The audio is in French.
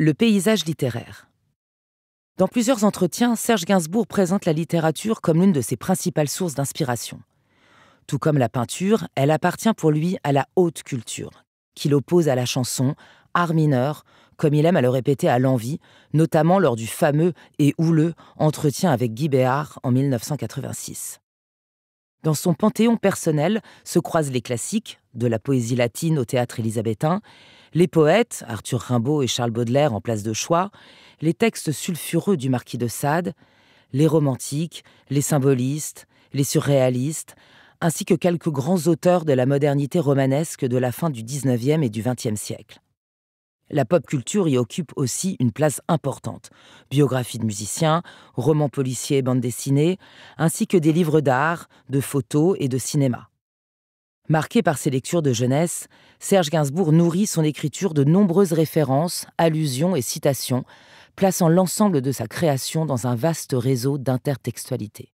Le paysage littéraire. Dans plusieurs entretiens, Serge Gainsbourg présente la littérature comme l'une de ses principales sources d'inspiration. Tout comme la peinture, elle appartient pour lui à la haute culture, qu'il oppose à la chanson, art mineur, comme il aime à le répéter à l'envie, notamment lors du fameux et houleux entretien avec Guy Béard en 1986. Dans son panthéon personnel se croisent les classiques, de la poésie latine au théâtre élisabéthain, les poètes, Arthur Rimbaud et Charles Baudelaire en place de choix, les textes sulfureux du marquis de Sade, les romantiques, les symbolistes, les surréalistes, ainsi que quelques grands auteurs de la modernité romanesque de la fin du XIXe et du XXe siècle. La pop culture y occupe aussi une place importante. Biographies de musiciens, romans policiers et bandes dessinées, ainsi que des livres d'art, de photos et de cinéma. Marqué par ses lectures de jeunesse, Serge Gainsbourg nourrit son écriture de nombreuses références, allusions et citations, plaçant l'ensemble de sa création dans un vaste réseau d'intertextualité.